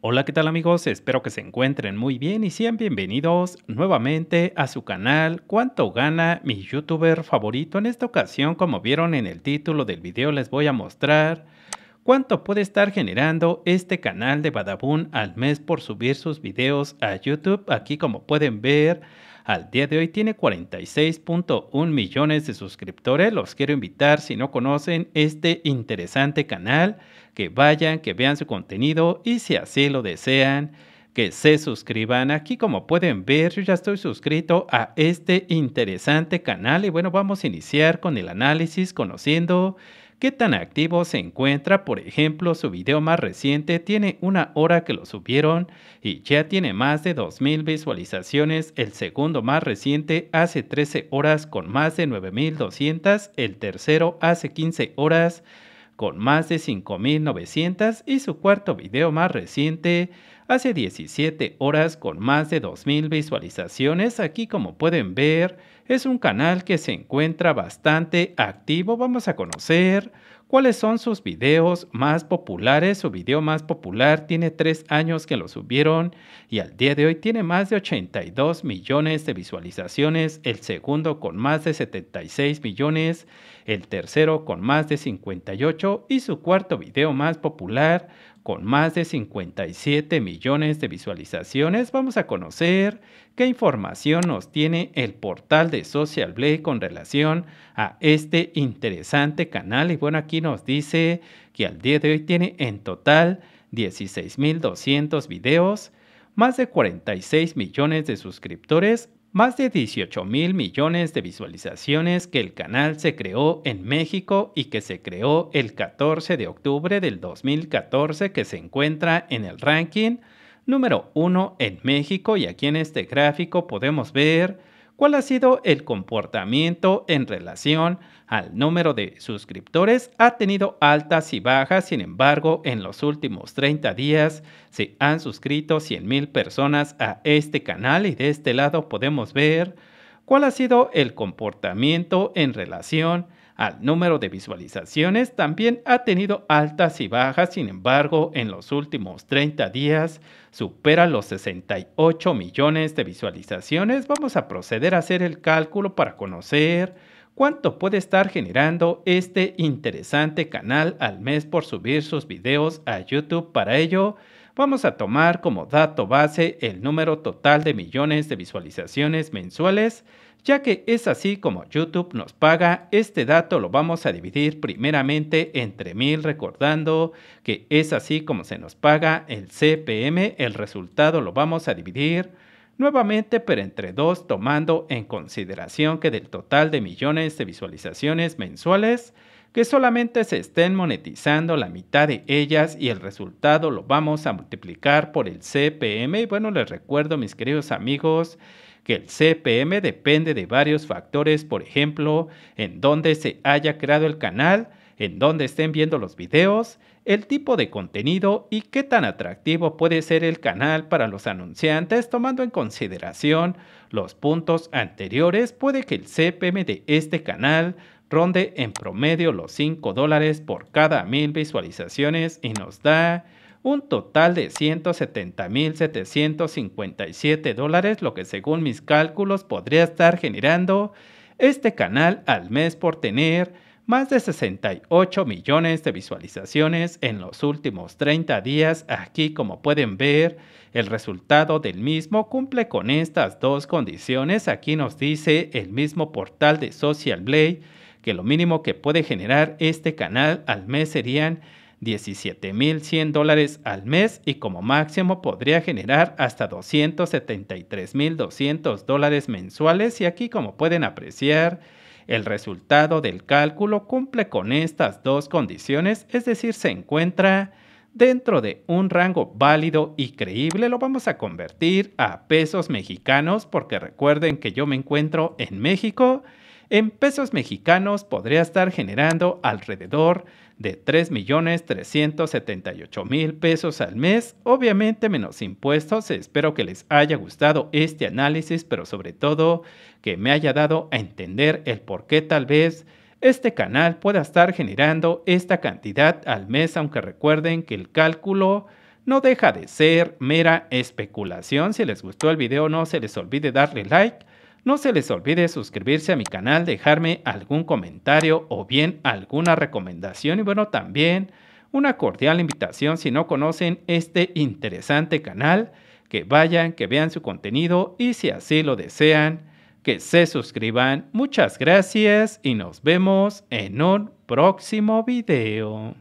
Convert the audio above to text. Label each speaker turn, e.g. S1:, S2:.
S1: Hola, ¿qué tal amigos? Espero que se encuentren muy bien y sean bienvenidos nuevamente a su canal ¿Cuánto gana mi youtuber favorito? En esta ocasión, como vieron en el título del video, les voy a mostrar cuánto puede estar generando este canal de Badabun al mes por subir sus videos a YouTube. Aquí como pueden ver, al día de hoy tiene 46.1 millones de suscriptores. Los quiero invitar, si no conocen este interesante canal, que vayan, que vean su contenido y si así lo desean, que se suscriban. Aquí como pueden ver, yo ya estoy suscrito a este interesante canal y bueno, vamos a iniciar con el análisis conociendo qué tan activo se encuentra. Por ejemplo, su video más reciente tiene una hora que lo subieron y ya tiene más de 2.000 visualizaciones. El segundo más reciente hace 13 horas con más de 9.200. El tercero hace 15 horas con más de 5.900 y su cuarto video más reciente hace 17 horas con más de 2.000 visualizaciones. Aquí como pueden ver es un canal que se encuentra bastante activo. Vamos a conocer ¿Cuáles son sus videos más populares? Su video más popular tiene tres años que lo subieron y al día de hoy tiene más de 82 millones de visualizaciones, el segundo con más de 76 millones, el tercero con más de 58 y su cuarto video más popular con más de 57 millones de visualizaciones, vamos a conocer qué información nos tiene el portal de Social Blade con relación a este interesante canal. Y bueno, aquí nos dice que al día de hoy tiene en total 16.200 videos, más de 46 millones de suscriptores, más de 18 mil millones de visualizaciones que el canal se creó en México y que se creó el 14 de octubre del 2014 que se encuentra en el ranking número 1 en México y aquí en este gráfico podemos ver cuál ha sido el comportamiento en relación al número de suscriptores. Ha tenido altas y bajas, sin embargo, en los últimos 30 días se han suscrito 100.000 personas a este canal y de este lado podemos ver cuál ha sido el comportamiento en relación al número de visualizaciones, también ha tenido altas y bajas, sin embargo, en los últimos 30 días supera los 68 millones de visualizaciones. Vamos a proceder a hacer el cálculo para conocer cuánto puede estar generando este interesante canal al mes por subir sus videos a YouTube. Para ello, vamos a tomar como dato base el número total de millones de visualizaciones mensuales ya que es así como YouTube nos paga, este dato lo vamos a dividir primeramente entre mil recordando que es así como se nos paga el CPM, el resultado lo vamos a dividir nuevamente pero entre dos tomando en consideración que del total de millones de visualizaciones mensuales, que solamente se estén monetizando la mitad de ellas y el resultado lo vamos a multiplicar por el CPM. Y bueno, les recuerdo, mis queridos amigos, que el CPM depende de varios factores, por ejemplo, en dónde se haya creado el canal, en dónde estén viendo los videos, el tipo de contenido y qué tan atractivo puede ser el canal para los anunciantes, tomando en consideración los puntos anteriores, puede que el CPM de este canal ronde en promedio los 5 dólares por cada mil visualizaciones y nos da un total de 170.757 dólares, lo que según mis cálculos podría estar generando este canal al mes por tener más de 68 millones de visualizaciones en los últimos 30 días. Aquí, como pueden ver, el resultado del mismo cumple con estas dos condiciones. Aquí nos dice el mismo portal de Social Blade que lo mínimo que puede generar este canal al mes serían 17.100 dólares al mes y como máximo podría generar hasta 273.200 dólares mensuales y aquí como pueden apreciar el resultado del cálculo cumple con estas dos condiciones, es decir, se encuentra dentro de un rango válido y creíble, lo vamos a convertir a pesos mexicanos porque recuerden que yo me encuentro en México en pesos mexicanos podría estar generando alrededor de 3.378.000 pesos al mes, obviamente menos impuestos. Espero que les haya gustado este análisis, pero sobre todo que me haya dado a entender el por qué tal vez este canal pueda estar generando esta cantidad al mes, aunque recuerden que el cálculo no deja de ser mera especulación. Si les gustó el video no se les olvide darle like no se les olvide suscribirse a mi canal, dejarme algún comentario o bien alguna recomendación y bueno, también una cordial invitación si no conocen este interesante canal, que vayan, que vean su contenido y si así lo desean, que se suscriban. Muchas gracias y nos vemos en un próximo video.